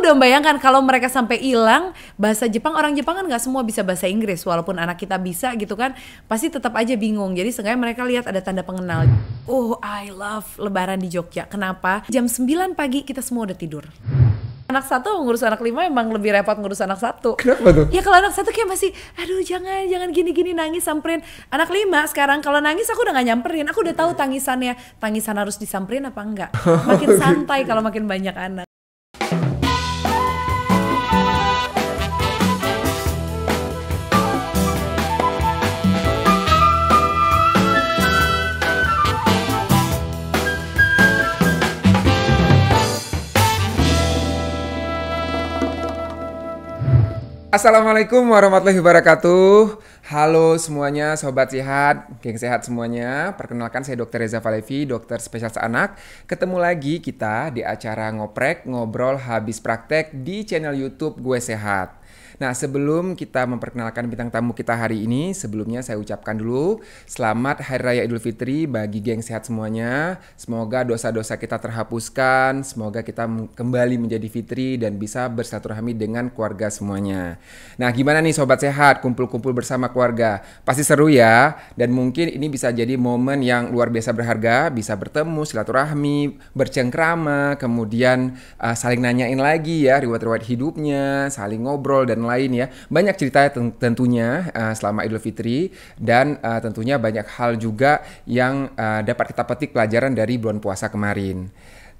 udah bayangkan kalau mereka sampai hilang bahasa Jepang orang Jepang kan nggak semua bisa bahasa Inggris walaupun anak kita bisa gitu kan pasti tetap aja bingung jadi seenggaknya mereka lihat ada tanda pengenal oh I love Lebaran di Jogja kenapa jam 9 pagi kita semua udah tidur anak satu ngurus anak lima emang lebih repot ngurus anak satu. Kenapa tuh? Ya kalau anak satu kayak masih, aduh jangan jangan gini-gini nangis samperin. Anak lima sekarang kalau nangis aku udah gak nyamperin, aku udah tahu tangisannya, tangisan harus disamperin apa enggak. Oh, makin gitu. santai kalau makin banyak anak. Assalamualaikum warahmatullahi wabarakatuh. Halo semuanya, sobat sehat, geng sehat semuanya. Perkenalkan saya Dr. Reza Falevi, dokter spesialis anak. Ketemu lagi kita di acara ngoprek ngobrol habis praktek di channel YouTube Gue Sehat. Nah, sebelum kita memperkenalkan bintang tamu kita hari ini, sebelumnya saya ucapkan dulu selamat Hari Raya Idul Fitri bagi geng sehat semuanya. Semoga dosa-dosa kita terhapuskan, semoga kita kembali menjadi fitri dan bisa bersilaturahmi dengan keluarga semuanya. Nah, gimana nih sobat sehat kumpul-kumpul bersama keluarga? Pasti seru ya dan mungkin ini bisa jadi momen yang luar biasa berharga, bisa bertemu silaturahmi, bercengkrama, kemudian uh, saling nanyain lagi ya riwayat-riwayat hidupnya, saling ngobrol dan lain ya. Banyak cerita tentunya uh, selama Idul Fitri dan uh, tentunya banyak hal juga yang uh, dapat kita petik pelajaran dari bulan puasa kemarin.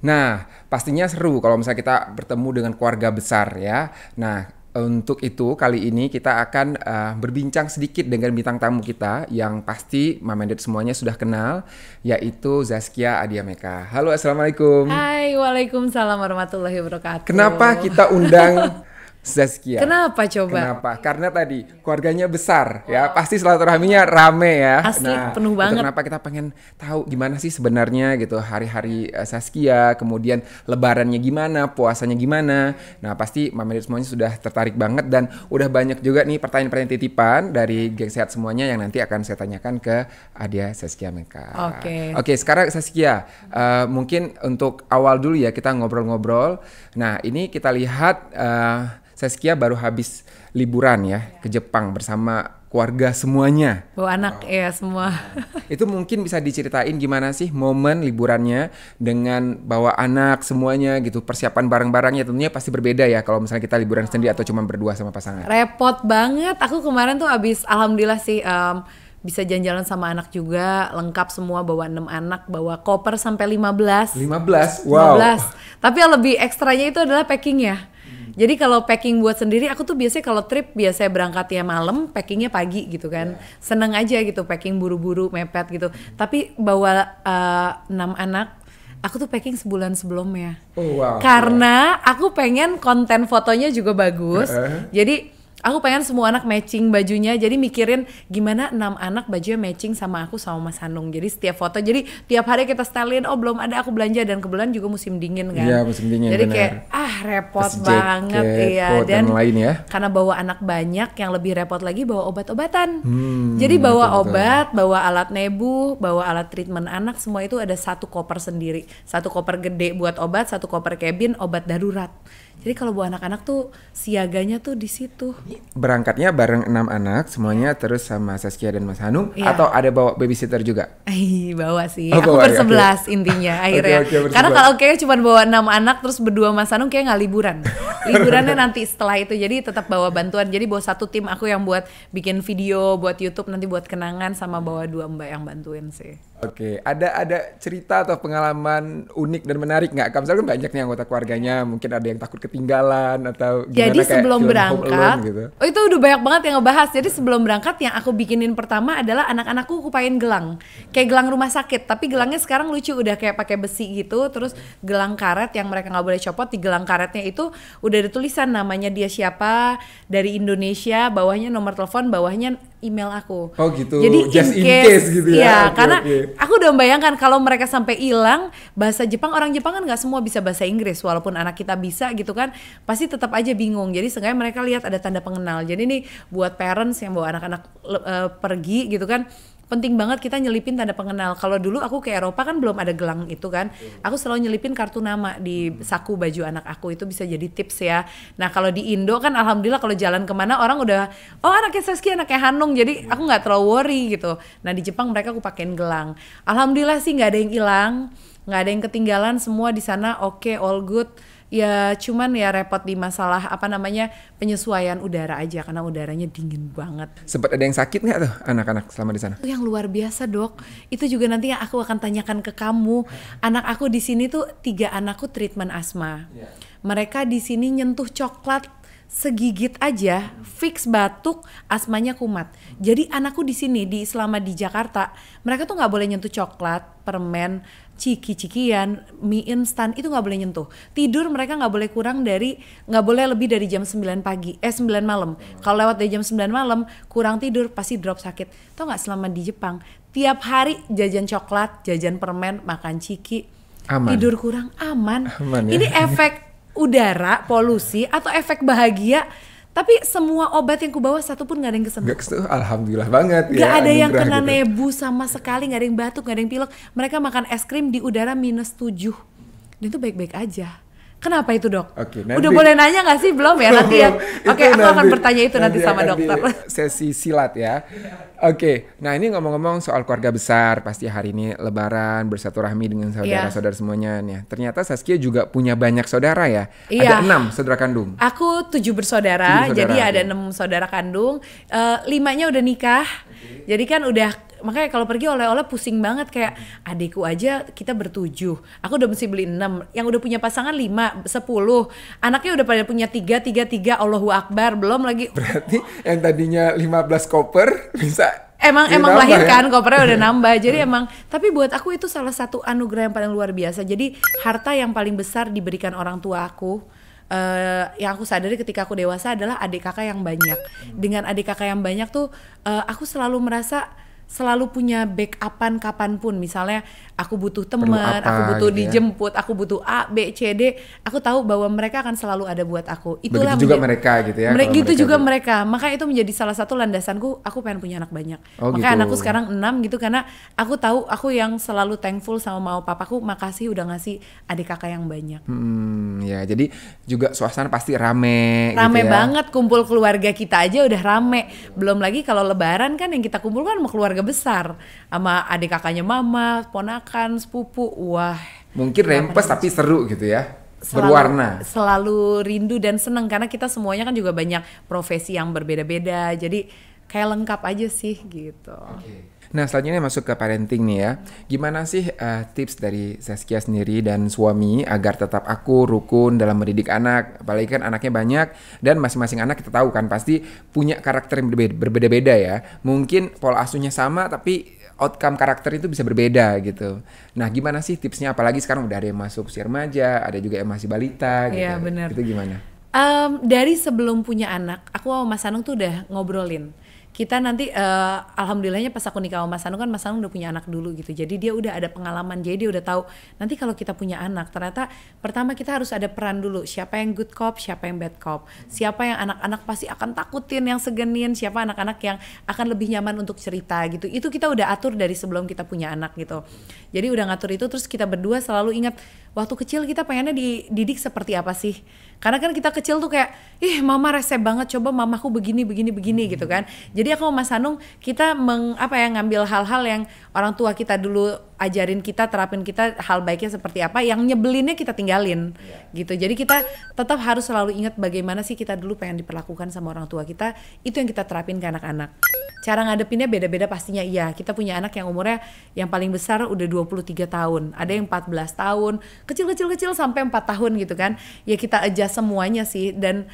Nah, pastinya seru kalau misalnya kita bertemu dengan keluarga besar ya. Nah, untuk itu kali ini kita akan uh, berbincang sedikit dengan bintang tamu kita yang pasti Mamendet semuanya sudah kenal yaitu Zaskia Adiameka. Halo Assalamualaikum. Hai Waalaikumsalam warahmatullahi wabarakatuh. Kenapa kita undang Zaskia. Kenapa coba? Kenapa? Karena tadi keluarganya besar ya. wow. ya, pasti silaturahminya rame ya. Asli nah, penuh gitu. banget. Kenapa kita pengen tahu gimana sih sebenarnya gitu hari-hari eh, Saskia, kemudian lebarannya gimana, puasanya gimana. Nah, pasti Mamelit semuanya sudah tertarik banget dan udah banyak juga nih pertanyaan-pertanyaan titipan dari geng sehat semuanya yang nanti akan saya tanyakan ke Adia Saskia Meka. Oke. Okay. Oke, okay, sekarang Saskia, uh, mungkin untuk awal dulu ya kita ngobrol-ngobrol. Nah, ini kita lihat uh, Saskia baru habis liburan ya, ke Jepang bersama keluarga semuanya. Bawa anak wow. ya semua. Itu mungkin bisa diceritain gimana sih momen liburannya dengan bawa anak semuanya gitu. Persiapan barang-barangnya tentunya pasti berbeda ya kalau misalnya kita liburan sendiri atau cuma berdua sama pasangan. Repot banget. Aku kemarin tuh habis alhamdulillah sih um, bisa jalan-jalan sama anak juga, lengkap semua bawa 6 anak, bawa koper sampai 15. 15. Wow. 15. Tapi yang lebih ekstranya itu adalah packing ya jadi kalau packing buat sendiri aku tuh biasanya kalau trip biasanya berangkat ya malam, packingnya pagi gitu kan. Yeah. Seneng aja gitu packing buru-buru mepet gitu. Tapi bawa eh, enam uh, anak Aku tuh packing sebulan sebelumnya, oh, wow. karena aku pengen konten fotonya juga bagus. Uh -huh. Jadi aku pengen semua anak matching bajunya jadi mikirin gimana enam anak bajunya matching sama aku sama Mas Hanung jadi setiap foto jadi tiap hari kita stylein oh belum ada aku belanja dan kebetulan juga musim dingin kan iya musim dingin jadi bener. kayak ah repot banget jacket, iya dan, lain ya karena bawa anak banyak yang lebih repot lagi bawa obat-obatan hmm, jadi bawa betul, obat bawa alat nebu bawa alat treatment anak semua itu ada satu koper sendiri satu koper gede buat obat satu koper cabin obat darurat jadi kalau buat anak-anak tuh siaganya tuh di situ. Berangkatnya bareng enam anak semuanya terus sama Saskia dan Mas Hanung yeah. atau ada bawa babysitter juga? Ih, bawa sih. Oh, aku per ya, sebelas okay. intinya akhirnya. Okay, okay, Karena kalau kayaknya cuma bawa enam anak terus berdua Mas Hanung kayak nggak liburan. Liburannya nanti setelah itu jadi tetap bawa bantuan. Jadi bawa satu tim aku yang buat bikin video, buat YouTube nanti buat kenangan sama bawa dua Mbak yang bantuin sih. Oke, okay. ada ada cerita atau pengalaman unik dan menarik nggak? Kamu kan banyak nih anggota keluarganya, mungkin ada yang takut ketinggalan atau gimana jadi sebelum berangkat gitu. oh itu udah banyak banget yang ngebahas jadi sebelum berangkat yang aku bikinin pertama adalah anak-anakku kupain gelang kayak gelang rumah sakit tapi gelangnya sekarang lucu udah kayak pakai besi gitu terus gelang karet yang mereka nggak boleh copot di gelang karetnya itu udah ada tulisan namanya dia siapa dari Indonesia bawahnya nomor telepon bawahnya email aku. Oh gitu. Jadi just in case, in case gitu ya. Iya, okay, karena okay. aku udah membayangkan kalau mereka sampai hilang bahasa Jepang, orang Jepang kan nggak semua bisa bahasa Inggris walaupun anak kita bisa gitu kan, pasti tetap aja bingung. Jadi seenggaknya mereka lihat ada tanda pengenal. Jadi ini buat parents yang bawa anak-anak uh, pergi gitu kan, penting banget kita nyelipin tanda pengenal. Kalau dulu aku ke Eropa kan belum ada gelang itu kan. Aku selalu nyelipin kartu nama di hmm. saku baju anak aku itu bisa jadi tips ya. Nah kalau di Indo kan alhamdulillah kalau jalan kemana orang udah oh anaknya Saski anaknya Hanung jadi hmm. aku nggak terlalu worry gitu. Nah di Jepang mereka aku pakein gelang. Alhamdulillah sih nggak ada yang hilang, nggak ada yang ketinggalan semua di sana oke okay, all good ya cuman ya repot di masalah apa namanya penyesuaian udara aja karena udaranya dingin banget. Sempat ada yang sakit nggak tuh anak-anak selama di sana? yang luar biasa dok. Itu juga nanti yang aku akan tanyakan ke kamu. Anak aku di sini tuh tiga anakku treatment asma. Iya. Mereka di sini nyentuh coklat segigit aja fix batuk asmanya kumat jadi anakku di sini di selama di Jakarta mereka tuh nggak boleh nyentuh coklat permen ciki-cikian, mie instan itu nggak boleh nyentuh. Tidur mereka nggak boleh kurang dari nggak boleh lebih dari jam 9 pagi, eh 9 malam. Kalau lewat dari jam 9 malam kurang tidur pasti drop sakit. Tau nggak selama di Jepang tiap hari jajan coklat, jajan permen, makan ciki, aman. tidur kurang aman. aman ya? Ini efek udara polusi atau efek bahagia tapi semua obat yang kubawa satu pun nggak ada yang kesentuh. Gak kesentuh, alhamdulillah banget. Gak ya, ada yang kena gitu. nebu sama sekali, nggak ada yang batuk, nggak ada yang pilek. Mereka makan es krim di udara minus tujuh. Dan itu baik-baik aja. Kenapa itu dok? okay, nanti, Udah boleh nanya gak sih belum ya nanti ya? Oke, okay, aku nanti, akan bertanya itu nanti, nanti sama dokter. Sesi silat ya. Oke, okay, nah ini ngomong-ngomong soal keluarga besar, pasti hari ini Lebaran bersatu rahmi dengan iya. saudara-saudara semuanya. Nih, ternyata Saskia juga punya banyak saudara ya. Iya. Ada enam saudara kandung. Aku tujuh bersaudara, tujuh saudara, jadi ya. ada enam saudara kandung. Uh, limanya udah nikah, jadi kan udah makanya kalau pergi oleh-oleh pusing banget kayak hmm. adekku aja kita bertujuh aku udah mesti beli enam yang udah punya pasangan lima sepuluh anaknya udah pada punya tiga tiga tiga Allahu Akbar belum lagi berarti yang tadinya lima belas koper bisa emang emang lahir ya? kan ya? kopernya udah nambah jadi iya. emang tapi buat aku itu salah satu anugerah yang paling luar biasa jadi harta yang paling besar diberikan orang tua aku uh, yang aku sadari ketika aku dewasa adalah adik kakak yang banyak hmm. dengan adik kakak yang banyak tuh uh, aku selalu merasa selalu punya backupan kapanpun misalnya aku butuh teman, aku butuh gitu ya? dijemput, ya? aku butuh A, B, C, D. Aku tahu bahwa mereka akan selalu ada buat aku. Itulah Begitu juga mereka gitu ya. Mere gitu mereka juga gitu. mereka. Maka itu menjadi salah satu landasanku aku pengen punya anak banyak. Oh, Maka gitu. anakku sekarang enam gitu karena aku tahu aku yang selalu thankful sama mau papaku, makasih udah ngasih adik kakak yang banyak. Hmm, ya jadi juga suasana pasti rame gitu Rame gitu ya. banget kumpul keluarga kita aja udah rame. Belum lagi kalau lebaran kan yang kita kumpulkan sama keluarga besar, sama adik kakaknya mama, ponak ponakan sepupu wah mungkin rempes tapi seru gitu ya selalu, berwarna selalu rindu dan seneng karena kita semuanya kan juga banyak profesi yang berbeda-beda jadi kayak lengkap aja sih gitu okay. nah selanjutnya masuk ke parenting nih ya gimana sih uh, tips dari Saskia sendiri dan suami agar tetap aku rukun dalam mendidik anak apalagi kan anaknya banyak dan masing-masing anak kita tahu kan pasti punya karakter yang berbeda-beda ya mungkin pola asuhnya sama tapi outcome karakter itu bisa berbeda gitu. Nah, gimana sih tipsnya? Apalagi sekarang udah ada yang masuk usia remaja, ada juga yang masih balita iya, gitu. Iya, benar. Itu gimana? Um, dari sebelum punya anak, aku sama Mas Anung tuh udah ngobrolin kita nanti uh, alhamdulillahnya pas aku nikah sama Mas Anu kan Mas Anu udah punya anak dulu gitu. Jadi dia udah ada pengalaman. Jadi dia udah tahu nanti kalau kita punya anak ternyata pertama kita harus ada peran dulu. Siapa yang good cop, siapa yang bad cop. Siapa yang anak-anak pasti akan takutin yang segenin, siapa anak-anak yang akan lebih nyaman untuk cerita gitu. Itu kita udah atur dari sebelum kita punya anak gitu. Jadi udah ngatur itu terus kita berdua selalu ingat waktu kecil kita pengennya dididik seperti apa sih? Karena kan kita kecil tuh kayak, ih mama resep banget, coba mamaku begini, begini, begini hmm. gitu kan. Jadi aku sama Mas Hanung, kita meng, apa ya, ngambil hal-hal yang orang tua kita dulu ajarin kita terapin kita hal baiknya seperti apa yang nyebelinnya kita tinggalin yeah. gitu jadi kita tetap harus selalu ingat bagaimana sih kita dulu pengen diperlakukan sama orang tua kita itu yang kita terapin ke anak-anak cara ngadepinnya beda-beda pastinya iya kita punya anak yang umurnya yang paling besar udah 23 tahun ada yang 14 tahun kecil-kecil-kecil sampai 4 tahun gitu kan ya kita adjust semuanya sih dan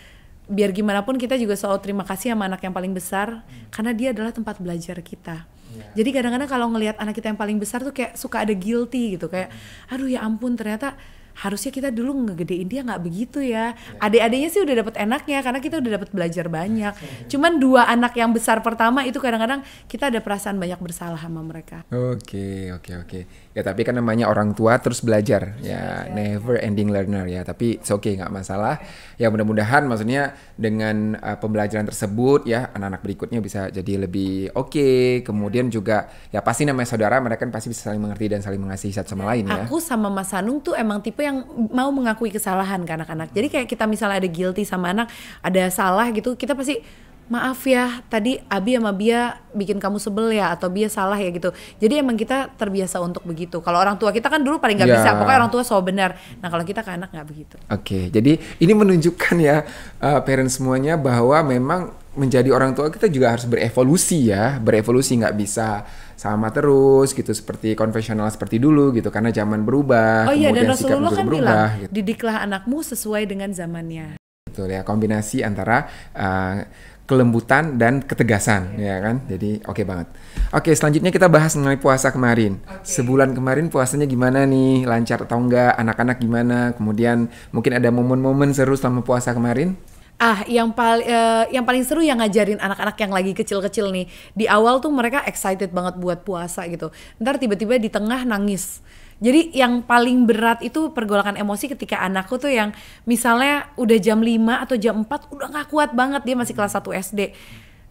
biar gimana pun kita juga selalu terima kasih sama anak yang paling besar hmm. karena dia adalah tempat belajar kita Iya. Jadi kadang-kadang kalau ngelihat anak kita yang paling besar tuh kayak suka ada guilty gitu kayak hmm. aduh ya ampun ternyata harusnya kita dulu ngegedein dia nggak begitu ya. ya. Adik-adiknya sih udah dapat enaknya karena kita udah dapat belajar banyak. Ya, ya. Cuman dua anak yang besar pertama itu kadang-kadang kita ada perasaan banyak bersalah sama mereka. Oke, oke, oke. Ya tapi kan namanya orang tua terus belajar. Ya, iya, iya. never ending learner ya. Tapi oke okay, nggak masalah. Ya mudah-mudahan maksudnya dengan uh, pembelajaran tersebut ya anak-anak berikutnya bisa jadi lebih oke. Okay. Kemudian juga ya pasti namanya saudara mereka kan pasti bisa saling mengerti dan saling mengasihi satu sama lain ya. Aku sama Mas sanung tuh emang tipe yang mau mengakui kesalahan ke anak-anak. Jadi kayak kita misalnya ada guilty sama anak, ada salah gitu, kita pasti maaf ya tadi Abi sama Bia bikin kamu sebel ya atau Bia salah ya gitu jadi emang kita terbiasa untuk begitu kalau orang tua kita kan dulu paling nggak yeah. bisa pokoknya orang tua so benar nah kalau kita ke anak nggak begitu oke okay, jadi ini menunjukkan ya uh, parents semuanya bahwa memang menjadi orang tua kita juga harus berevolusi ya berevolusi nggak bisa sama terus gitu seperti konvensional seperti dulu gitu karena zaman berubah. Oh iya dan Rasulullah kan berubah, bilang gitu. didiklah anakmu sesuai dengan zamannya. Betul ya kombinasi antara uh, kelembutan dan ketegasan yeah. ya kan jadi oke okay banget oke okay, selanjutnya kita bahas mengenai puasa kemarin okay. sebulan kemarin puasanya gimana nih lancar atau enggak anak-anak gimana kemudian mungkin ada momen-momen seru selama puasa kemarin Ah, yang paling uh, eh, yang paling seru yang ngajarin anak-anak yang lagi kecil-kecil nih. Di awal tuh mereka excited banget buat puasa gitu. Ntar tiba-tiba di tengah nangis. Jadi yang paling berat itu pergolakan emosi ketika anakku tuh yang misalnya udah jam 5 atau jam 4 udah nggak kuat banget dia masih kelas 1 SD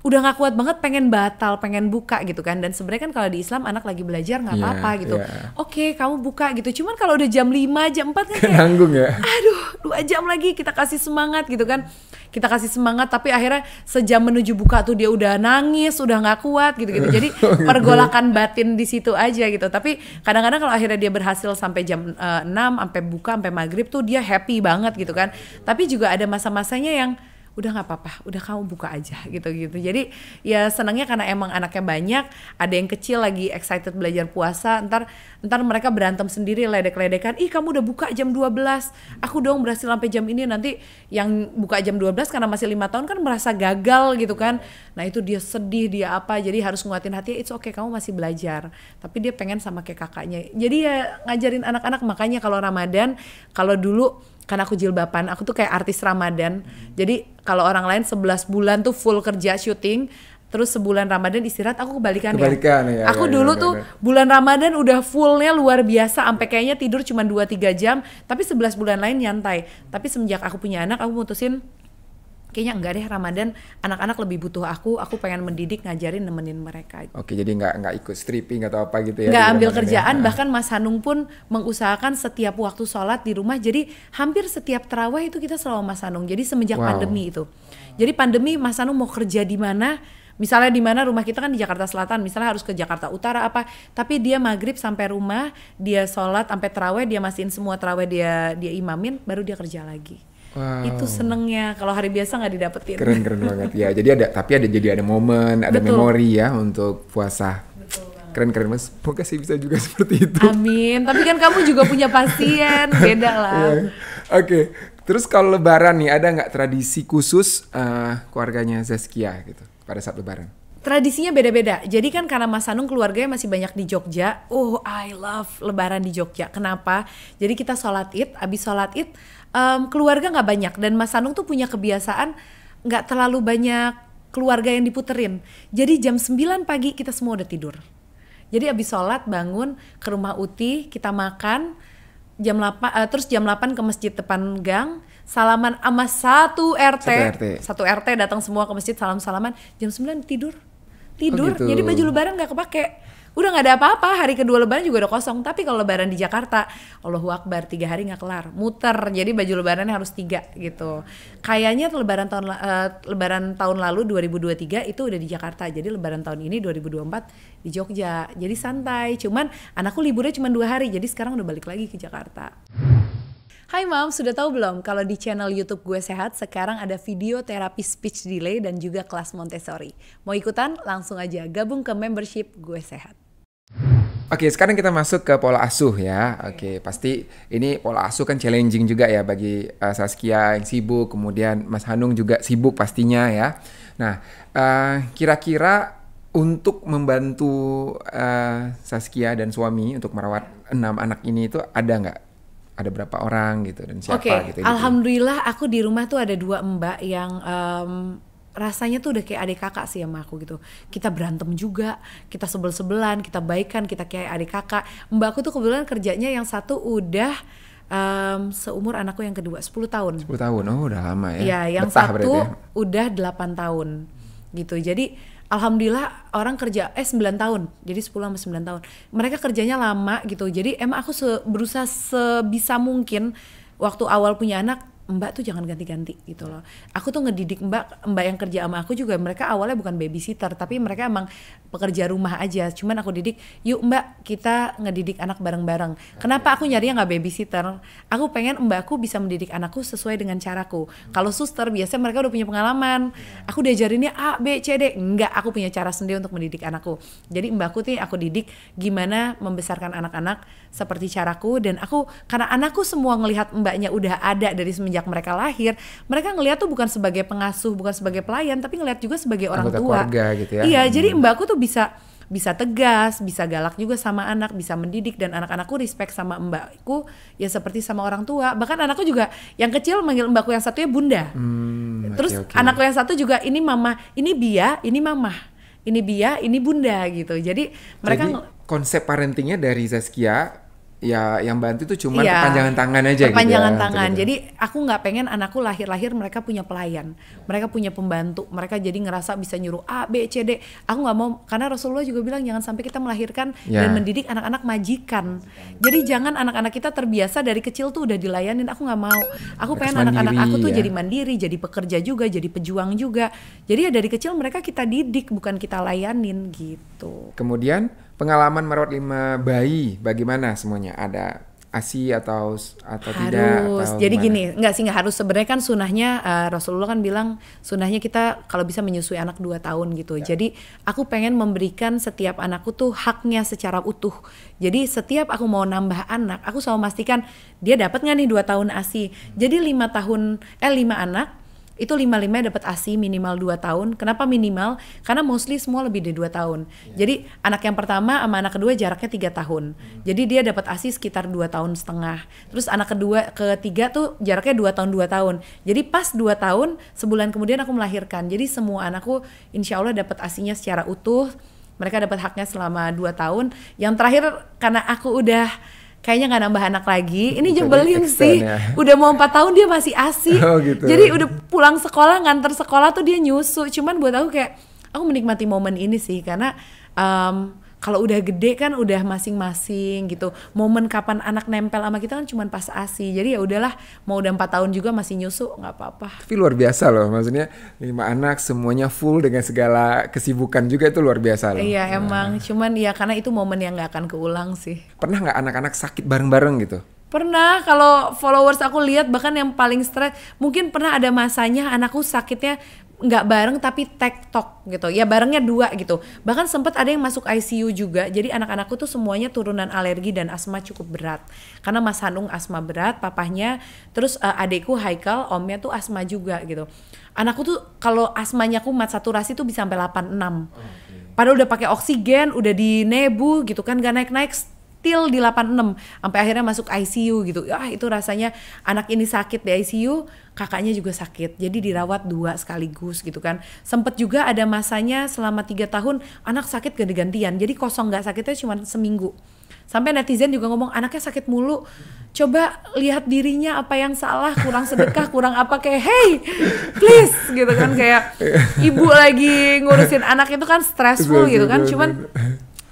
udah nggak kuat banget pengen batal pengen buka gitu kan dan sebenarnya kan kalau di Islam anak lagi belajar nggak iya, apa-apa yeah, gitu yeah. oke okay, kamu buka gitu cuman kalau udah jam 5 jam 4 kan kayak, nanggung ya aduh dua jam lagi kita kasih semangat gitu kan kita kasih semangat tapi akhirnya sejam menuju buka tuh dia udah nangis udah nggak kuat oh, gitu gitu jadi pergolakan batin di situ aja gitu tapi kadang-kadang kalau akhirnya dia berhasil sampai jam uh, eh, 6 sampai buka sampai maghrib tuh dia happy banget gitu kan tapi juga ada masa-masanya yang udah nggak apa-apa udah kamu buka aja gitu gitu jadi ya senangnya karena emang anaknya banyak ada yang kecil lagi excited belajar puasa ntar ntar mereka berantem sendiri ledek-ledekan ih kamu udah buka jam 12 aku dong berhasil sampai jam ini nanti yang buka jam 12 karena masih lima tahun kan merasa gagal gitu iya. kan nah itu dia sedih dia apa jadi harus nguatin hati it's okay kamu masih belajar tapi dia pengen sama kayak kakaknya jadi ya ngajarin anak-anak makanya kalau Ramadan kalau dulu karena aku jilbaban, aku tuh kayak artis Ramadan. Hmm. Jadi kalau orang lain 11 bulan tuh full kerja syuting, terus sebulan Ramadan istirahat aku kebalikan, ya. kebalikan ya. ya aku ya, dulu ya, tuh ya. bulan Ramadan udah fullnya luar biasa sampai kayaknya tidur cuma 2 3 jam, tapi 11 bulan lain nyantai. Tapi semenjak aku punya anak aku mutusin kayaknya enggak deh Ramadan anak-anak lebih butuh aku aku pengen mendidik ngajarin nemenin mereka gitu. oke jadi nggak nggak ikut stripping atau apa gitu ya nggak ambil ya? kerjaan ya. bahkan Mas Hanung pun mengusahakan setiap waktu sholat di rumah jadi hampir setiap terawih itu kita selalu Mas Hanung jadi semenjak wow. pandemi itu jadi pandemi Mas Hanung mau kerja di mana misalnya di mana rumah kita kan di Jakarta Selatan misalnya harus ke Jakarta Utara apa tapi dia maghrib sampai rumah dia sholat sampai teraweh dia masihin semua teraweh dia dia imamin baru dia kerja lagi Wow. Itu senengnya kalau hari biasa nggak didapetin. Keren keren banget ya. Jadi ada tapi ada jadi ada momen, ada memori ya untuk puasa. keren keren mas semoga sih bisa juga seperti itu amin tapi kan kamu juga punya pasien beda lah yeah. oke okay. terus kalau lebaran nih ada nggak tradisi khusus uh, keluarganya Zaskia gitu pada saat lebaran tradisinya beda-beda. Jadi kan karena Mas Anung keluarganya masih banyak di Jogja. Oh, I love lebaran di Jogja. Kenapa? Jadi kita sholat id, abis sholat id um, keluarga nggak banyak. Dan Mas Anung tuh punya kebiasaan nggak terlalu banyak keluarga yang diputerin. Jadi jam 9 pagi kita semua udah tidur. Jadi abis sholat bangun ke rumah Uti, kita makan, jam 8 uh, eh, terus jam 8 ke masjid depan gang salaman sama satu RT satu RT, RT datang semua ke masjid salam salaman jam 9 tidur tidur. Oh, gitu. Jadi baju lebaran nggak kepake. Udah nggak ada apa-apa. Hari kedua lebaran juga udah kosong. Tapi kalau lebaran di Jakarta, Allahu Akbar tiga hari nggak kelar, muter. Jadi baju lebarannya harus tiga gitu. Kayaknya lebaran tahun uh, lebaran tahun lalu 2023 itu udah di Jakarta. Jadi lebaran tahun ini 2024 di Jogja. Jadi santai. Cuman anakku liburnya cuma dua hari. Jadi sekarang udah balik lagi ke Jakarta. Hai Mam, sudah tahu belum kalau di channel YouTube Gue Sehat sekarang ada video terapi speech delay dan juga kelas Montessori. Mau ikutan? Langsung aja gabung ke membership Gue Sehat. Oke, sekarang kita masuk ke pola asuh ya. Oke, pasti ini pola asuh kan challenging juga ya bagi uh, Saskia yang sibuk, kemudian Mas Hanung juga sibuk pastinya ya. Nah, eh, kira-kira uh, untuk membantu uh, Saskia dan suami untuk merawat enam anak ini itu ada nggak ada berapa orang gitu dan siapa okay. gitu. Oke, gitu. alhamdulillah aku di rumah tuh ada dua mbak yang um, rasanya tuh udah kayak adik kakak sih sama aku gitu. Kita berantem juga, kita sebel-sebelan, kita baikan, kita kayak adik kakak. Mbakku tuh kebetulan kerjanya yang satu udah um, seumur anakku yang kedua 10 tahun. 10 tahun. Oh, udah lama ya. Iya, yang Betah satu ya. udah 8 tahun. Gitu. Jadi alhamdulillah orang kerja eh 9 tahun jadi 10 sama 9 tahun mereka kerjanya lama gitu jadi emang aku se berusaha sebisa mungkin waktu awal punya anak mbak tuh jangan ganti-ganti gitu loh aku tuh ngedidik mbak mbak yang kerja sama aku juga mereka awalnya bukan babysitter tapi mereka emang pekerja rumah aja cuman aku didik yuk mbak kita ngedidik anak bareng-bareng kenapa aku nyarinya nggak babysitter aku pengen mbakku bisa mendidik anakku sesuai dengan caraku kalau suster biasanya mereka udah punya pengalaman aku diajarinnya A B C D nggak aku punya cara sendiri untuk mendidik anakku jadi mbakku tuh aku didik gimana membesarkan anak-anak seperti caraku dan aku karena anakku semua ngelihat mbaknya udah ada dari semenjak mereka lahir mereka ngelihat tuh bukan sebagai pengasuh bukan sebagai pelayan tapi ngelihat juga sebagai orang Anggota tua gitu ya. iya hmm. jadi mbakku tuh bisa bisa tegas, bisa galak juga sama anak, bisa mendidik dan anak-anakku respect sama mbakku ya seperti sama orang tua. Bahkan anakku juga yang kecil manggil mbakku yang satunya bunda. Hmm, Terus okay, okay. anakku yang satu juga ini mama, ini Bia, ini mama, ini Bia, ini bunda gitu. Jadi mereka Jadi, konsep parentingnya dari Zaskia ya yang bantu tuh cuma ya, perpanjangan tangan aja Kepanjangan gitu ya, tangan gitu. jadi aku nggak pengen anakku lahir-lahir mereka punya pelayan mereka punya pembantu mereka jadi ngerasa bisa nyuruh A B C D aku nggak mau karena Rasulullah juga bilang jangan sampai kita melahirkan ya. dan mendidik anak-anak majikan jadi jangan anak-anak kita terbiasa dari kecil tuh udah dilayanin aku nggak mau aku Terus pengen anak-anak aku tuh ya. jadi mandiri jadi pekerja juga jadi pejuang juga jadi ya dari kecil mereka kita didik bukan kita layanin gitu kemudian pengalaman merawat lima bayi bagaimana semuanya ada asi atau atau harus. tidak harus jadi gimana? gini nggak sih nggak harus sebenarnya kan sunahnya uh, Rasulullah kan bilang sunahnya kita kalau bisa menyusui anak dua tahun gitu ya. jadi aku pengen memberikan setiap anakku tuh haknya secara utuh jadi setiap aku mau nambah anak aku selalu memastikan dia dapat nggak nih 2 tahun asi jadi lima tahun eh lima anak itu lima lima dapat ASI minimal 2 tahun. Kenapa minimal? Karena mostly semua lebih dari dua tahun. Yeah. Jadi anak yang pertama sama anak kedua jaraknya tiga tahun. Mm. Jadi dia dapat ASI sekitar dua tahun setengah. Terus anak kedua ketiga tuh jaraknya dua tahun dua tahun. Jadi pas dua tahun sebulan kemudian aku melahirkan. Jadi semua anakku insya Allah dapat ASINya secara utuh. Mereka dapat haknya selama dua tahun. Yang terakhir karena aku udah kayaknya nggak nambah anak lagi. Ini jebelin sih. Ya. Udah mau empat tahun dia masih asi. Oh, gitu. Jadi udah pulang sekolah nganter sekolah tuh dia nyusu. Cuman buat aku kayak aku menikmati momen ini sih karena um, kalau udah gede kan udah masing-masing gitu momen kapan anak nempel sama kita kan cuma pas asi jadi ya udahlah mau udah empat tahun juga masih nyusu nggak apa-apa tapi luar biasa loh maksudnya lima anak semuanya full dengan segala kesibukan juga itu luar biasa loh iya nah. emang cuman ya karena itu momen yang nggak akan keulang sih pernah nggak anak-anak sakit bareng-bareng gitu pernah kalau followers aku lihat bahkan yang paling stres mungkin pernah ada masanya anakku sakitnya nggak bareng tapi tag talk gitu ya barengnya dua gitu bahkan sempat ada yang masuk ICU juga jadi anak-anakku tuh semuanya turunan alergi dan asma cukup berat karena Mas Hanung asma berat papahnya terus uh, eh, adekku Haikal omnya tuh asma juga gitu anakku tuh kalau asmanya kumat saturasi tuh bisa sampai 86 okay. padahal udah pakai oksigen udah di nebu gitu kan gak naik-naik till di 86 sampai akhirnya masuk ICU gitu ah itu rasanya anak ini sakit di ICU kakaknya juga sakit jadi dirawat dua sekaligus gitu kan sempet juga ada masanya selama tiga tahun anak sakit ganti-gantian jadi kosong nggak sakitnya cuma seminggu sampai netizen juga ngomong anaknya sakit mulu coba lihat dirinya apa yang salah kurang sedekah kurang apa kayak hey please gitu kan kayak ibu lagi ngurusin anak itu kan stressful gitu kan cuman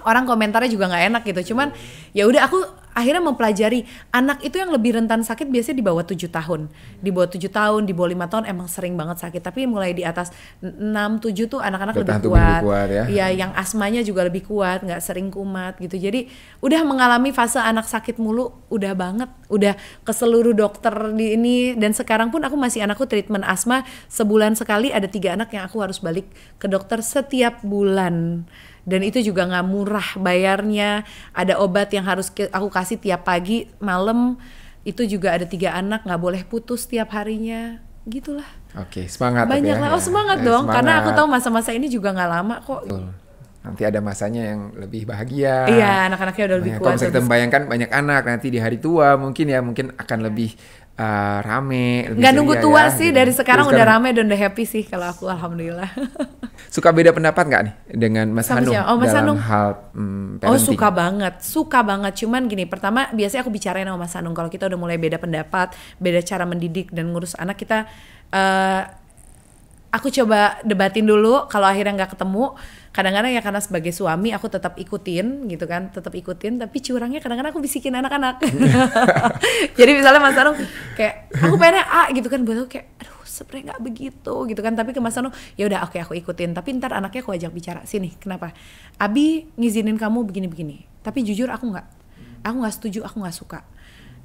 orang komentarnya juga nggak enak gitu cuman ya udah aku akhirnya mempelajari anak itu yang lebih rentan sakit biasanya di bawah tujuh tahun di bawah tujuh tahun di bawah lima tahun emang sering banget sakit tapi mulai di atas enam tujuh tuh anak-anak lebih kuat, kuat ya. ya yang asmanya juga lebih kuat nggak sering kumat gitu jadi udah mengalami fase anak sakit mulu udah banget udah ke seluruh dokter di ini dan sekarang pun aku masih anakku treatment asma sebulan sekali ada tiga anak yang aku harus balik ke dokter setiap bulan dan itu juga nggak murah bayarnya ada obat yang harus aku kasih tiap pagi malam itu juga ada tiga anak nggak boleh putus tiap harinya gitulah oke semangat banyak ya. lah ya. oh semangat ya, dong semangat. karena aku tahu masa-masa ini juga nggak lama kok Betul. nanti ada masanya yang lebih bahagia iya anak-anaknya udah lebih nah, kuat kalau bisa kita membayangkan banyak anak nanti di hari tua mungkin ya mungkin akan lebih uh, rame. Gak Nggak nunggu iya, tua ya, sih gitu. dari sekarang, Terus udah sekarang, rame dan udah happy sih kalau aku alhamdulillah. suka beda pendapat nggak nih dengan Mas Sama Hanung oh, Mas dalam Hanung. hal hmm, Oh suka banget, suka banget. Cuman gini, pertama biasanya aku bicarain sama Mas Hanung kalau kita udah mulai beda pendapat, beda cara mendidik dan ngurus anak kita. Eh, aku coba debatin dulu kalau akhirnya nggak ketemu kadang-kadang ya karena sebagai suami aku tetap ikutin gitu kan tetap ikutin tapi curangnya kadang-kadang aku bisikin anak-anak jadi misalnya Mas Anu kayak aku pengen A gitu kan buat aku kayak aduh sebenarnya nggak begitu gitu kan tapi ke Mas Anu ya udah oke okay, aku ikutin tapi ntar anaknya aku ajak bicara sini kenapa Abi ngizinin kamu begini-begini tapi jujur aku nggak aku nggak setuju aku nggak suka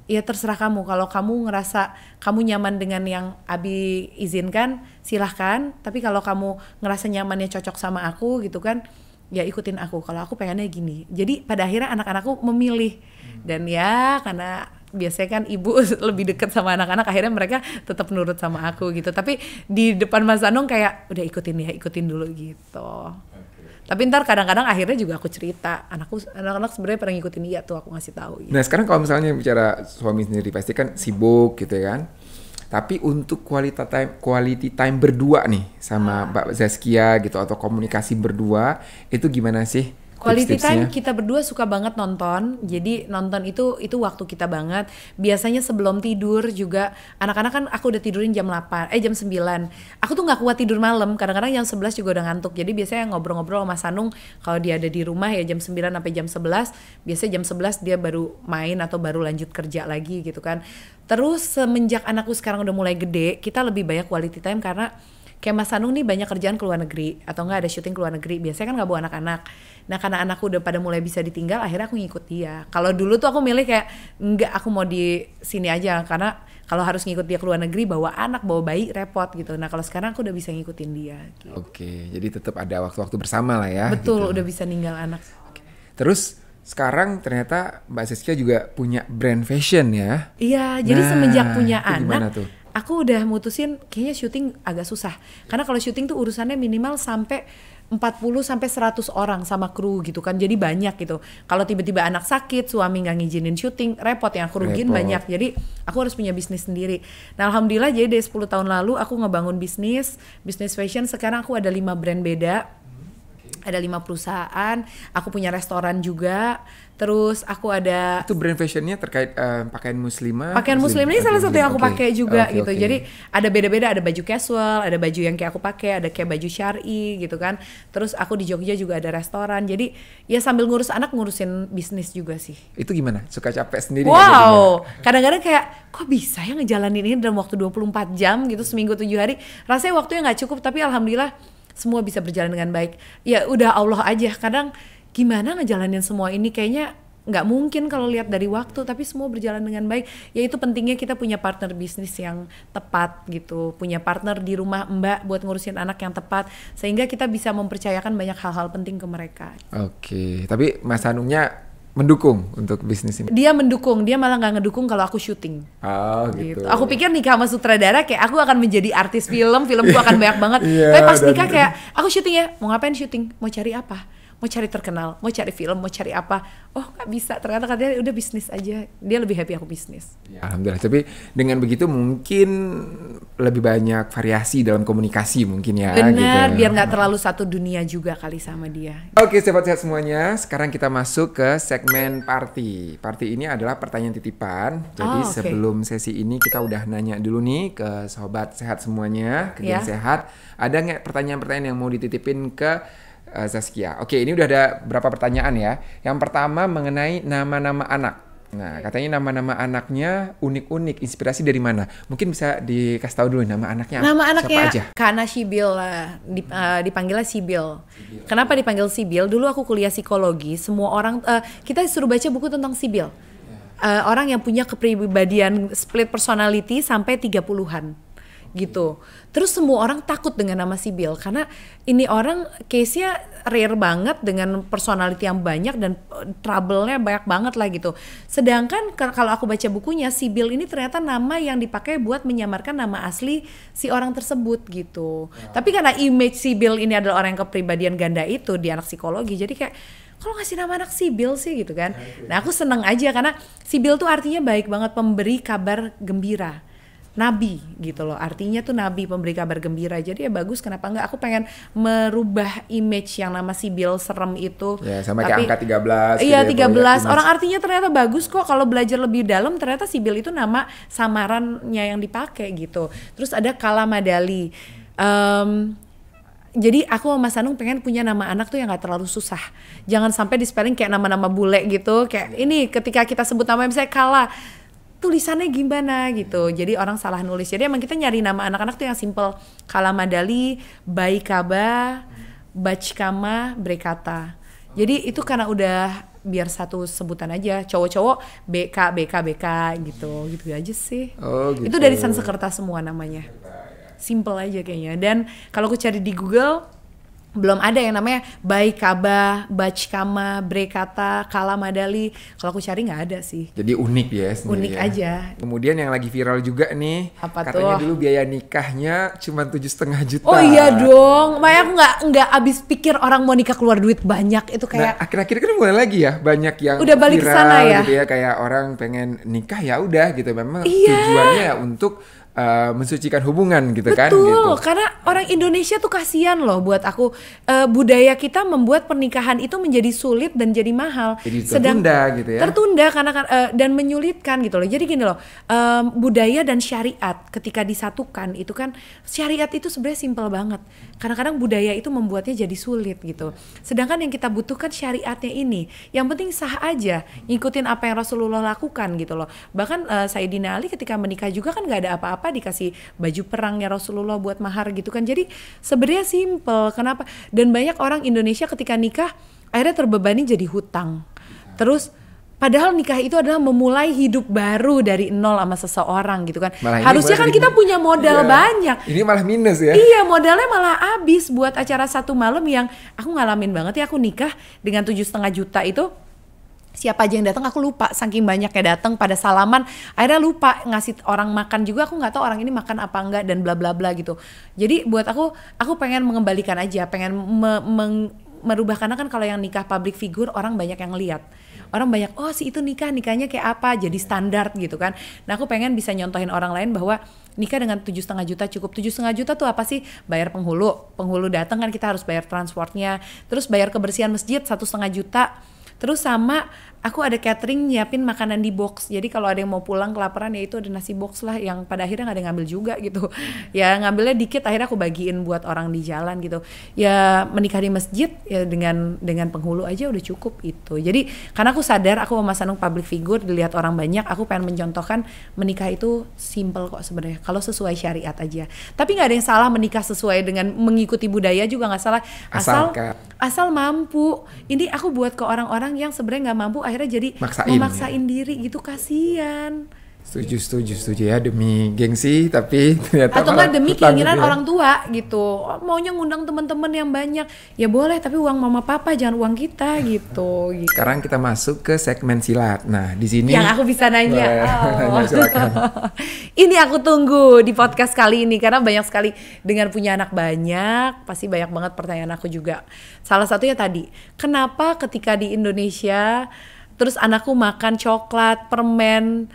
ya terserah kamu kalau kamu ngerasa kamu nyaman dengan yang Abi izinkan silahkan tapi kalau kamu ngerasa nyamannya cocok sama aku gitu kan ya ikutin aku kalau aku pengennya gini jadi pada akhirnya anak-anakku memilih hmm. dan ya karena biasanya kan ibu lebih dekat sama anak-anak akhirnya mereka tetap nurut sama aku gitu tapi di depan Mas Anung kayak udah ikutin ya ikutin dulu gitu okay tapi ntar kadang-kadang akhirnya juga aku cerita anakku anak-anak sebenarnya pernah ngikutin dia tuh aku ngasih tahu gitu. nah sekarang kalau misalnya bicara suami sendiri pasti kan sibuk gitu ya kan tapi untuk quality time quality time berdua nih sama ah. Mbak Zaskia gitu atau komunikasi berdua itu gimana sih Quality time kita berdua suka banget nonton. Jadi nonton itu itu waktu kita banget. Biasanya sebelum tidur juga anak-anak kan aku udah tidurin jam 8 eh jam 9. Aku tuh nggak kuat tidur malam. Kadang-kadang jam 11 juga udah ngantuk. Jadi biasanya ngobrol-ngobrol sama Sanung kalau dia ada di rumah ya jam 9 sampai jam 11. Biasanya jam 11 dia baru main atau baru lanjut kerja lagi gitu kan. Terus semenjak anakku sekarang udah mulai gede, kita lebih banyak quality time karena kayak Mas Sanung nih banyak kerjaan ke luar negeri atau enggak ada syuting ke luar negeri biasanya kan nggak bawa anak-anak nah karena anakku udah pada mulai bisa ditinggal akhirnya aku ngikut dia kalau dulu tuh aku milih kayak enggak aku mau di sini aja karena kalau harus ngikut dia ke luar negeri bawa anak bawa bayi repot gitu nah kalau sekarang aku udah bisa ngikutin dia gitu. oke jadi tetap ada waktu-waktu bersama lah ya betul gitu. udah bisa ninggal anak oke. terus sekarang ternyata Mbak Siska juga punya brand fashion ya. Iya, nah, jadi semenjak punya anak, tuh? aku udah mutusin kayaknya syuting agak susah. Karena kalau syuting tuh urusannya minimal sampai 40 sampai 100 orang sama kru gitu kan. Jadi banyak gitu. Kalau tiba-tiba anak sakit, suami nggak ngizinin syuting, repot yang aku rugiin banyak. Jadi aku harus punya bisnis sendiri. Nah, alhamdulillah jadi dari 10 tahun lalu aku ngebangun bisnis, bisnis fashion. Sekarang aku ada lima brand beda ada lima perusahaan aku punya restoran juga terus aku ada itu brand fashionnya terkait uh, pakaian muslimah pakaian muslim, ini salah satu yang aku okay. pakai juga okay, gitu okay. jadi ada beda-beda ada baju casual ada baju yang kayak aku pakai ada kayak baju syari gitu kan terus aku di Jogja juga ada restoran jadi ya sambil ngurus anak ngurusin bisnis juga sih itu gimana suka capek sendiri wow kadang-kadang kayak kok bisa ya ngejalanin ini dalam waktu 24 jam gitu seminggu tujuh hari rasanya waktu yang nggak cukup tapi alhamdulillah semua bisa berjalan dengan baik ya udah Allah aja kadang gimana ngejalanin semua ini kayaknya nggak mungkin kalau lihat dari waktu tapi semua berjalan dengan baik yaitu pentingnya kita punya partner bisnis yang tepat gitu punya partner di rumah mbak buat ngurusin anak yang tepat sehingga kita bisa mempercayakan banyak hal-hal penting ke mereka oke tapi mas Hanungnya mendukung untuk bisnis ini? Dia mendukung, dia malah nggak ngedukung kalau aku syuting. Oh gitu. gitu. Aku pikir nikah sama sutradara kayak aku akan menjadi artis film, filmku akan banyak banget. yeah, Tapi pas nikah kayak aku syuting ya, mau ngapain syuting? Mau cari apa? mau cari terkenal mau cari film mau cari apa oh nggak bisa ternyata katanya udah bisnis aja dia lebih happy aku bisnis ya, alhamdulillah tapi dengan begitu mungkin lebih banyak variasi dalam komunikasi mungkin ya gitu benar gitu. biar nggak terlalu satu dunia juga kali sama dia oke sehat-sehat semuanya sekarang kita masuk ke segmen party party ini adalah pertanyaan titipan jadi oh, okay. sebelum sesi ini kita udah nanya dulu nih ke sobat sehat semuanya ke yeah. sehat ada nggak pertanyaan-pertanyaan yang mau dititipin ke Eh, Zaskia. Oke, ini udah ada berapa pertanyaan ya. Yang pertama mengenai nama-nama anak. Nah, katanya nama-nama anaknya unik-unik. Inspirasi dari mana? Mungkin bisa dikasih tahu dulu nama anaknya. Nama anaknya siapa aja? Kana Sibil lah. Eh, Dip, uh, eh, dipanggilnya Sibil. Kenapa dipanggil Sibil? Dulu aku kuliah psikologi. Semua orang uh, kita suruh baca buku tentang Sibil. Uh, ya. orang yang punya kepribadian split personality sampai 30-an gitu. Terus semua orang takut dengan nama Sibil karena ini orang case-nya rare banget dengan personality yang banyak dan eh, trouble-nya banyak banget lah gitu. Sedangkan kalau aku baca bukunya Sibil ini ternyata nama yang dipakai buat menyamarkan nama asli si orang tersebut gitu. Ya. Tapi karena image Sibil ini adalah orang yang kepribadian ganda itu di anak psikologi jadi kayak kalau ngasih nama anak Sibil sih gitu kan. Nah aku seneng aja karena Sibil tuh artinya baik banget pemberi kabar gembira nabi gitu loh artinya tuh nabi pemberi kabar gembira jadi ya bagus kenapa enggak aku pengen merubah image yang nama si Bill serem itu ya sama Tapi, kayak angka 13 iya 13 gitu ya, orang artinya ternyata bagus kok kalau belajar lebih dalam ternyata si Bill itu nama samarannya yang dipakai gitu terus ada kalamadali um, jadi aku sama Mas Anung pengen punya nama anak tuh yang gak terlalu susah. Jangan sampai di kayak nama-nama bule gitu. Kayak ini ketika kita sebut nama misalnya Kala, tulisannya gimana gitu. Jadi orang salah nulis. Jadi emang kita nyari nama anak-anak tuh yang simple. Kalamadali, Baikaba, Bachkama, Brekata. Jadi itu karena udah biar satu sebutan aja cowok-cowok BK BK BK gitu gitu aja sih oh, gitu. itu dari Sansekerta semua namanya simple aja kayaknya dan kalau aku cari di Google belum ada yang namanya baik kaba, kama brekata, kalamadali. Kalau aku cari nggak ada sih. Jadi unik ya sendiri. Unik ya. aja. Kemudian yang lagi viral juga nih, Apa katanya tuh? dulu biaya nikahnya cuma tujuh setengah juta. Oh iya dong, makanya aku nggak nggak abis pikir orang mau nikah keluar duit banyak itu nah, kayak. Nah akhir-akhir kan mulai lagi ya banyak yang udah balik viral, ke sana ya. Gitu ya kayak orang pengen nikah ya udah gitu memang iya. tujuannya ya untuk uh, mensucikan hubungan gitu Betul, kan Betul, gitu. karena orang Indonesia tuh kasihan loh buat aku uh, budaya kita membuat pernikahan itu menjadi sulit dan jadi mahal. Jadi tertunda gitu ya. Tertunda karena uh, dan menyulitkan gitu loh. Jadi gini loh, um, budaya dan syariat ketika disatukan itu kan syariat itu sebenarnya simpel banget. karena kadang budaya itu membuatnya jadi sulit gitu. Sedangkan yang kita butuhkan syariatnya ini. Yang penting sah aja, ngikutin apa yang Rasulullah lakukan gitu loh. Bahkan uh, Sayyidina Ali ketika menikah juga kan nggak ada apa-apa kenapa dikasih baju perangnya Rasulullah buat mahar gitu kan jadi sebenarnya simple kenapa dan banyak orang Indonesia ketika nikah akhirnya terbebani jadi hutang terus Padahal nikah itu adalah memulai hidup baru dari nol sama seseorang gitu kan. Malah Harusnya kan kita punya modal iya, banyak. Ini malah minus ya. Iya modalnya malah habis buat acara satu malam yang aku ngalamin banget ya aku nikah dengan tujuh setengah juta itu siapa aja yang datang aku lupa saking banyaknya datang pada salaman akhirnya lupa ngasih orang makan juga aku nggak tahu orang ini makan apa enggak dan bla bla bla gitu jadi buat aku aku pengen mengembalikan aja pengen me meng merubah karena kan kalau yang nikah public figure orang banyak yang lihat orang banyak oh si itu nikah nikahnya kayak apa jadi standar gitu kan nah aku pengen bisa nyontohin orang lain bahwa nikah dengan tujuh setengah juta cukup tujuh setengah juta tuh apa sih bayar penghulu penghulu datang kan kita harus bayar transportnya terus bayar kebersihan masjid satu setengah juta terus sama aku ada catering nyiapin makanan di box jadi kalau ada yang mau pulang kelaparan ya itu ada nasi box lah yang pada akhirnya nggak ada yang ngambil juga gitu hmm. ya ngambilnya dikit akhirnya aku bagiin buat orang di jalan gitu ya menikah di masjid ya dengan dengan penghulu aja udah cukup itu jadi karena aku sadar aku sama Sanung public figure dilihat orang banyak aku pengen mencontohkan menikah itu simple kok sebenarnya kalau sesuai syariat aja tapi nggak ada yang salah menikah sesuai dengan mengikuti budaya juga nggak salah asal asal, asal mampu ini aku buat ke orang-orang yang sebenarnya nggak mampu akhirnya jadi Maksain, memaksain ya. diri gitu kasihan setuju setuju setuju ya demi gengsi tapi ternyata atau nggak demi keinginan juga. orang tua gitu oh, maunya ngundang teman-teman yang banyak ya boleh tapi uang mama papa jangan uang kita gitu, gitu. sekarang kita masuk ke segmen silat nah di sini yang aku bisa nanya, oh. nanya ini aku tunggu di podcast kali ini karena banyak sekali dengan punya anak banyak pasti banyak banget pertanyaan aku juga salah satunya tadi kenapa ketika di Indonesia terus anakku makan coklat permen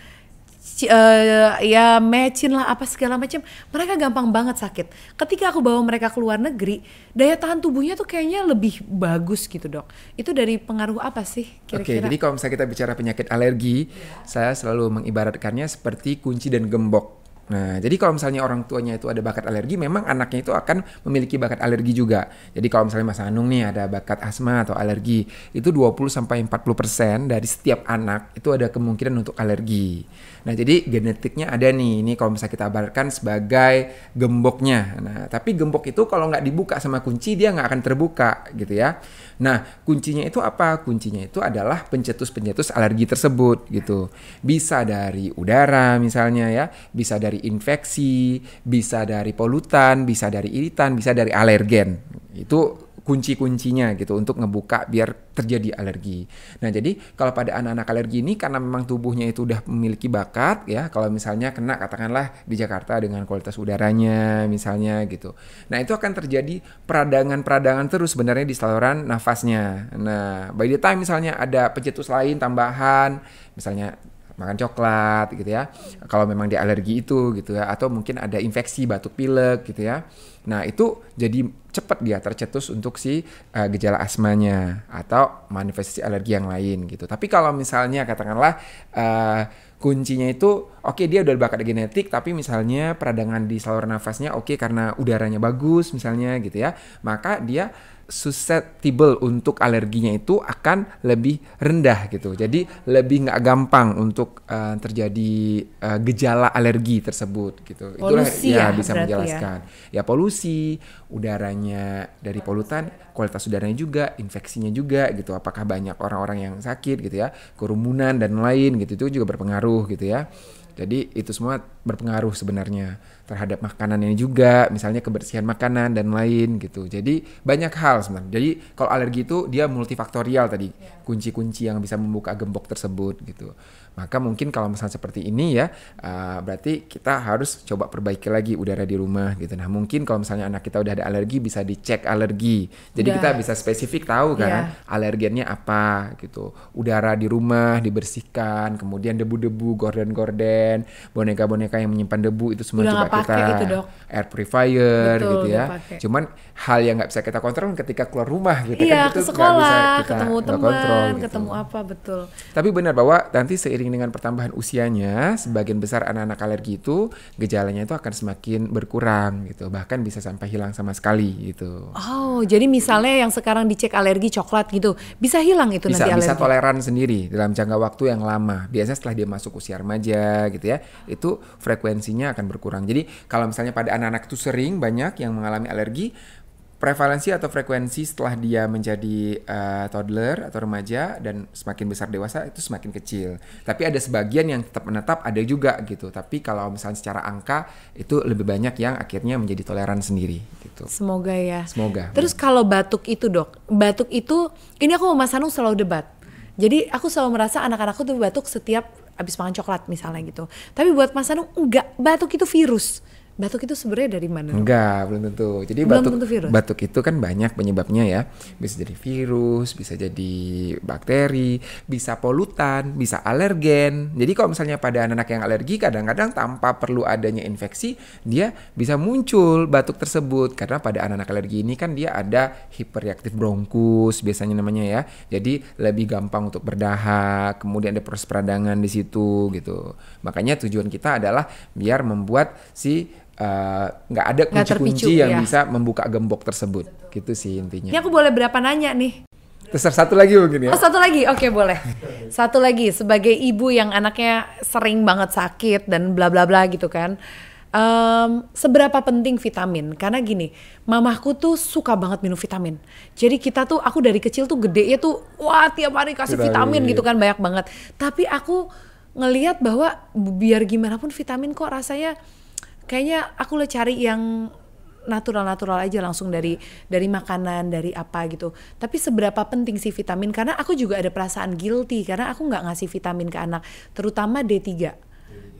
uh, ya mecin lah apa segala macam mereka gampang banget sakit ketika aku bawa mereka ke luar negeri daya tahan tubuhnya tuh kayaknya lebih bagus gitu dok itu dari pengaruh apa sih kira-kira oke jadi kalau misalnya kita bicara penyakit alergi yeah. saya selalu mengibaratkannya seperti kunci dan gembok Nah, jadi kalau misalnya orang tuanya itu ada bakat alergi, memang anaknya itu akan memiliki bakat alergi juga. Jadi kalau misalnya Mas Anung nih ada bakat asma atau alergi, itu 20 sampai 40% dari setiap anak itu ada kemungkinan untuk alergi. Nah jadi genetiknya ada nih, ini kalau misalnya kita abarkan sebagai gemboknya. Nah tapi gembok itu kalau nggak dibuka sama kunci dia nggak akan terbuka gitu ya. Nah kuncinya itu apa? Kuncinya itu adalah pencetus-pencetus alergi tersebut gitu. Bisa dari udara misalnya ya, bisa dari infeksi, bisa dari polutan, bisa dari iritan, bisa dari alergen. Itu kunci-kuncinya gitu untuk ngebuka biar terjadi alergi. Nah, jadi kalau pada anak-anak alergi ini karena memang tubuhnya itu udah memiliki bakat ya, kalau misalnya kena katakanlah di Jakarta dengan kualitas udaranya misalnya gitu. Nah, itu akan terjadi peradangan-peradangan terus sebenarnya di saluran nafasnya. Nah, by the time misalnya ada pencetus lain tambahan, misalnya makan coklat gitu ya. Kalau memang dia alergi itu gitu ya atau mungkin ada infeksi batuk pilek gitu ya. Nah, itu jadi cepat dia tercetus untuk si uh, gejala asmanya atau manifestasi alergi yang lain gitu. Tapi kalau misalnya katakanlah uh, kuncinya itu oke okay, dia udah bakat genetik tapi misalnya peradangan di saluran nafasnya oke okay, karena udaranya bagus misalnya gitu ya, maka dia susceptible untuk alerginya itu akan lebih rendah gitu. Jadi lebih nggak gampang untuk uh, terjadi uh, gejala alergi tersebut gitu. Polusi Itulah ya, ya bisa ya. menjelaskan. Ya. ya polusi, udaranya dari polutan, kualitas udaranya juga, infeksinya juga gitu. Apakah banyak orang-orang yang sakit gitu ya, kerumunan dan lain gitu itu juga berpengaruh gitu ya. Jadi itu semua berpengaruh sebenarnya terhadap makanan ini juga, misalnya kebersihan makanan dan lain gitu. Jadi banyak hal sebenarnya. Jadi kalau alergi itu dia multifaktorial tadi, iya. kunci-kunci yang bisa membuka gembok tersebut gitu. Maka mungkin kalau misalnya seperti ini ya, uh, berarti kita harus coba perbaiki lagi udara di rumah gitu. Nah mungkin kalau misalnya anak kita udah ada alergi bisa dicek alergi. Jadi udah. kita bisa spesifik tahu kan yeah. alergennya apa gitu. Udara di rumah dibersihkan, kemudian debu-debu, gorden-gorden, boneka-boneka yang menyimpan debu itu semua udah coba kita itu, dok. air purifier Betul, gitu ya. Pake. Cuman hal yang nggak bisa kita kontrol ketika keluar rumah gitu iya, kan. itu ke sekolah, bisa kita ketemu teman, kontrol, gitu. ketemu apa betul. Tapi benar bahwa nanti seiring seiring dengan pertambahan usianya, sebagian besar anak-anak alergi itu gejalanya itu akan semakin berkurang gitu, bahkan bisa sampai hilang sama sekali gitu. Oh, jadi misalnya yang sekarang dicek alergi coklat gitu, bisa hilang itu bisa, nanti alergi. Bisa toleran sendiri dalam jangka waktu yang lama. Biasanya setelah dia masuk usia remaja gitu ya, itu frekuensinya akan berkurang. Jadi kalau misalnya pada anak-anak itu sering banyak yang mengalami alergi, prevalensi atau frekuensi setelah dia menjadi uh, toddler atau remaja dan semakin besar dewasa itu semakin kecil. Tapi ada sebagian yang tetap menetap, ada juga gitu. Tapi kalau misalnya secara angka itu lebih banyak yang akhirnya menjadi toleran sendiri gitu. Semoga ya. Semoga. Terus ya. kalau batuk itu, Dok. Batuk itu ini aku sama Mas Anung selalu debat. Jadi aku selalu merasa anak-anakku tuh batuk setiap abis makan coklat misalnya gitu. Tapi buat Mas Anung enggak, batuk itu virus Batuk itu sebenarnya dari mana? Enggak, belum tentu. Jadi belum batuk tentu virus. batuk itu kan banyak penyebabnya ya. Bisa jadi virus, bisa jadi bakteri, bisa polutan, bisa alergen. Jadi kalau misalnya pada anak-anak yang alergi kadang-kadang tanpa perlu adanya infeksi, dia bisa muncul batuk tersebut karena pada anak-anak alergi ini kan dia ada hiperreaktif bronkus biasanya namanya ya. Jadi lebih gampang untuk berdahak, kemudian ada proses peradangan di situ gitu. Makanya tujuan kita adalah biar membuat si Eh, nggak uh, ada kunci-kunci yang ya. bisa membuka gembok tersebut Betul. gitu sih intinya. Ini aku boleh berapa nanya nih? Terus satu lagi mungkin ya? Oh satu lagi, oke okay, boleh. Satu lagi sebagai ibu yang anaknya sering banget sakit dan bla bla bla gitu kan. Um, seberapa penting vitamin? Karena gini, mamahku tuh suka banget minum vitamin. Jadi kita tuh, aku dari kecil tuh gede ya tuh, wah tiap hari kasih iya, vitamin, vitamin gitu iya. kan banyak banget. Tapi aku ngeliat bahwa biar gimana pun vitamin kok rasanya kayaknya aku udah cari yang natural-natural aja langsung dari dari makanan dari apa gitu tapi seberapa penting sih vitamin karena aku juga ada perasaan guilty karena aku nggak ngasih vitamin ke anak terutama D3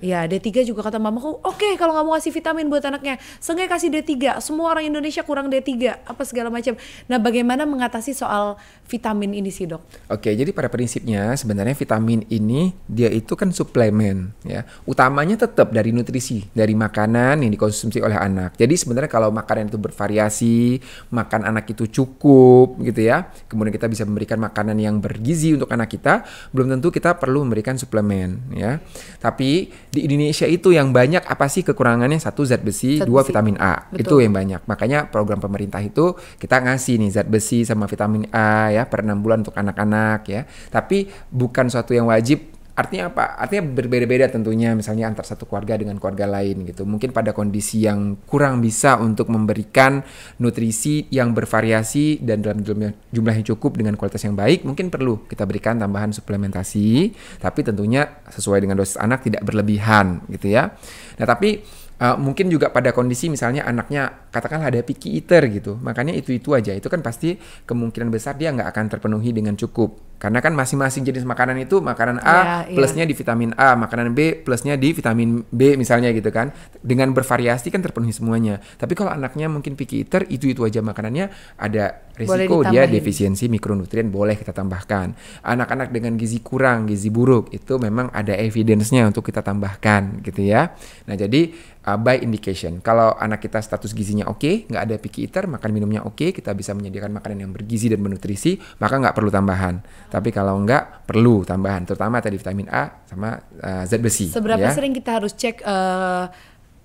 Ya D3 juga kata mamaku, oke okay, kalau nggak mau kasih vitamin buat anaknya, sengaja kasih D3. Semua orang Indonesia kurang D3, apa segala macam. Nah bagaimana mengatasi soal vitamin ini sih dok? Oke, jadi pada prinsipnya sebenarnya vitamin ini dia itu kan suplemen ya. Utamanya tetap dari nutrisi, dari makanan yang dikonsumsi oleh anak. Jadi sebenarnya kalau makanan itu bervariasi, makan anak itu cukup gitu ya. Kemudian kita bisa memberikan makanan yang bergizi untuk anak kita, belum tentu kita perlu memberikan suplemen ya. Tapi di Indonesia itu yang banyak apa sih kekurangannya satu zat besi, zat dua besi. vitamin A Betul. itu yang banyak. Makanya program pemerintah itu kita ngasih nih zat besi sama vitamin A ya per enam bulan untuk anak-anak ya. Tapi bukan suatu yang wajib artinya apa? Artinya berbeda-beda tentunya misalnya antar satu keluarga dengan keluarga lain gitu. Mungkin pada kondisi yang kurang bisa untuk memberikan nutrisi yang bervariasi dan dalam jumlah, yang cukup dengan kualitas yang baik, mungkin perlu kita berikan tambahan suplementasi, tapi tentunya sesuai dengan dosis anak tidak berlebihan gitu ya. Nah, tapi Uh, mungkin juga pada kondisi misalnya anaknya katakanlah ada picky eater gitu, makanya itu-itu aja. Itu kan pasti kemungkinan besar dia nggak akan terpenuhi dengan cukup. Karena kan masing-masing jenis makanan itu makanan A yeah, iya. plusnya yeah. di vitamin A, makanan B plusnya di vitamin B misalnya gitu kan. Dengan bervariasi kan terpenuhi semuanya. Tapi kalau anaknya mungkin picky eater, itu-itu aja makanannya ada risiko dia defisiensi mikronutrien boleh kita tambahkan. Anak-anak dengan gizi kurang, gizi buruk itu memang ada evidence-nya untuk kita tambahkan gitu ya. Nah, jadi uh, by indication. Kalau anak kita status gizinya oke, okay, nggak ada picky eater, makan minumnya oke, okay, kita bisa menyediakan makanan yang bergizi dan bernutrisi, maka nggak perlu tambahan. Tapi kalau nggak perlu tambahan, terutama tadi vitamin A sama uh, zat besi. Seberapa ya? sering kita harus cek uh,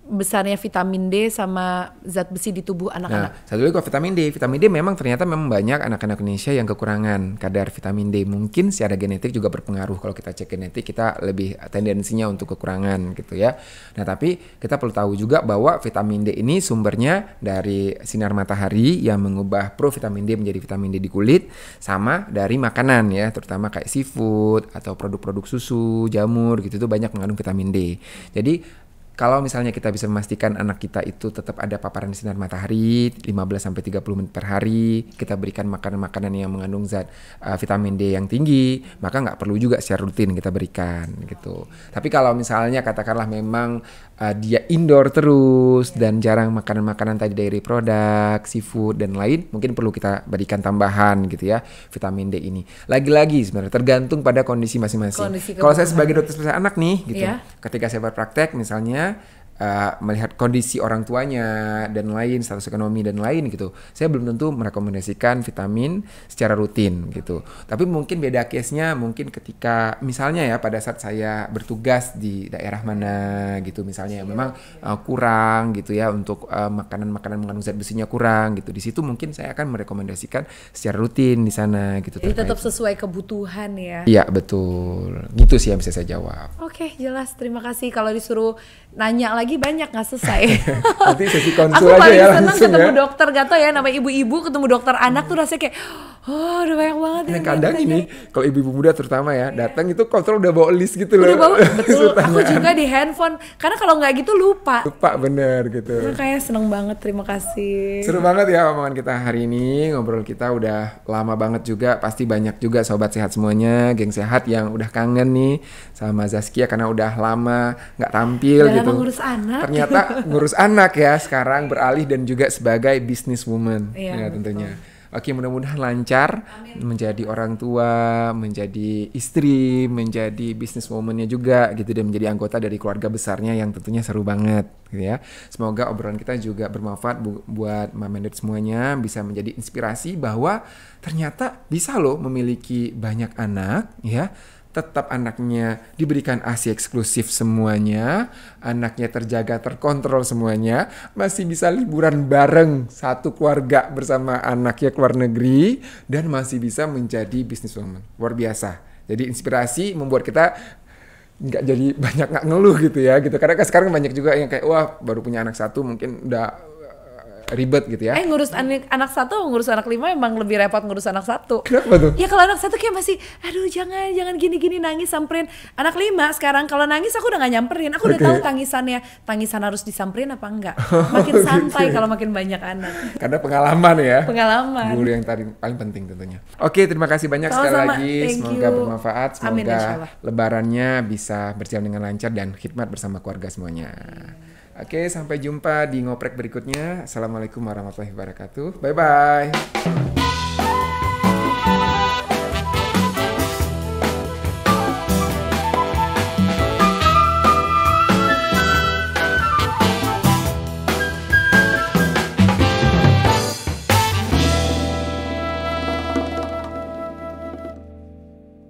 besarnya vitamin D sama zat besi di tubuh nah, anak-anak. Nah, satu lagi kok vitamin D. Vitamin D memang ternyata memang banyak anak-anak Indonesia yang kekurangan kadar vitamin D. Mungkin secara genetik juga berpengaruh. Kalau kita cek genetik kita lebih tendensinya untuk kekurangan gitu ya. Nah, tapi kita perlu tahu juga bahwa vitamin D ini sumbernya dari sinar matahari yang mengubah provitamin D menjadi vitamin D di kulit sama dari makanan ya, terutama kayak seafood atau produk-produk susu, jamur gitu tuh banyak mengandung vitamin D. Jadi kalau misalnya kita bisa memastikan anak kita itu tetap ada paparan sinar matahari 15 sampai 30 menit per hari, kita berikan makanan-makanan yang mengandung zat uh, vitamin D yang tinggi, maka nggak perlu juga secara rutin kita berikan gitu. Tapi kalau misalnya katakanlah memang uh, dia indoor terus dan jarang makanan-makanan tadi dari produk, seafood dan lain, mungkin perlu kita berikan tambahan gitu ya vitamin D ini. Lagi-lagi sebenarnya tergantung pada kondisi masing-masing. Kalau saya sebagai dokter spesialis anak nih gitu, ya. ketika saya berpraktek misalnya uh, melihat kondisi orang tuanya dan lain status ekonomi dan lain gitu saya belum tentu merekomendasikan vitamin secara rutin gitu tapi mungkin beda case nya mungkin ketika misalnya ya pada saat saya bertugas di daerah mana gitu misalnya ya memang uh, kurang gitu ya untuk uh, eh, makanan makanan mengandung zat besinya kurang gitu di situ mungkin saya akan merekomendasikan secara rutin di sana gitu jadi tetap sesuai kebutuhan ya iya betul gitu sih yang bisa saya jawab oke okay, jelas terima kasih kalau disuruh nanya lagi banyak nggak selesai. Nanti sesi konsul aku paling ya, senang ketemu ya. dokter gak tau ya nama ibu-ibu ketemu dokter anak tuh rasanya kayak oh udah banyak banget nah, ya kadang ini kalau ibu-ibu muda terutama ya datang itu kontrol udah bawa list gitu udah loh bawa, betul aku juga di handphone karena kalau nggak gitu lupa lupa bener gitu nah, kayak seneng banget terima kasih seru banget ya omongan kita hari ini ngobrol kita udah lama banget juga pasti banyak juga sobat sehat semuanya geng sehat yang udah kangen nih sama Zaskia karena udah lama nggak tampil udah gitu ngurus anak ternyata ngurus anak ya sekarang beralih dan juga sebagai businesswoman iya, ya tentunya betul. Oke, mudah-mudahan lancar Amin. menjadi orang tua, menjadi istri, menjadi bisnis momennya juga gitu dan menjadi anggota dari keluarga besarnya yang tentunya seru banget gitu ya. Semoga obrolan kita juga bermanfaat bu buat mamendet semuanya, bisa menjadi inspirasi bahwa ternyata bisa loh memiliki banyak anak ya tetap anaknya diberikan ASI eksklusif semuanya, anaknya terjaga terkontrol semuanya, masih bisa liburan bareng satu keluarga bersama anaknya luar negeri dan masih bisa menjadi bisnis woman. Luar biasa. Jadi inspirasi membuat kita nggak jadi banyak nggak ngeluh gitu ya gitu karena kan sekarang banyak juga yang kayak wah baru punya anak satu mungkin udah ribet gitu ya. Eh ngurus anak, anak satu, ngurus anak lima emang lebih repot ngurus anak satu. Kenapa tuh? Ya kalau anak satu kayak masih, aduh jangan, jangan gini-gini nangis samperin. Anak lima sekarang kalau nangis aku udah gak nyamperin, aku okay. udah tahu tangisannya, tangisan harus disamperin apa enggak. Oh, makin gitu. santai kalau makin banyak anak. Karena pengalaman ya. Pengalaman. Guru yang tadi paling penting tentunya. Oke, terima kasih banyak Sama-sama. sekali lagi. Thank semoga you. bermanfaat, semoga Amin, lebarannya bisa berjalan dengan lancar dan khidmat bersama keluarga semuanya. Yeah. Oke, sampai jumpa di ngoprek berikutnya. Assalamualaikum warahmatullahi wabarakatuh. Bye bye.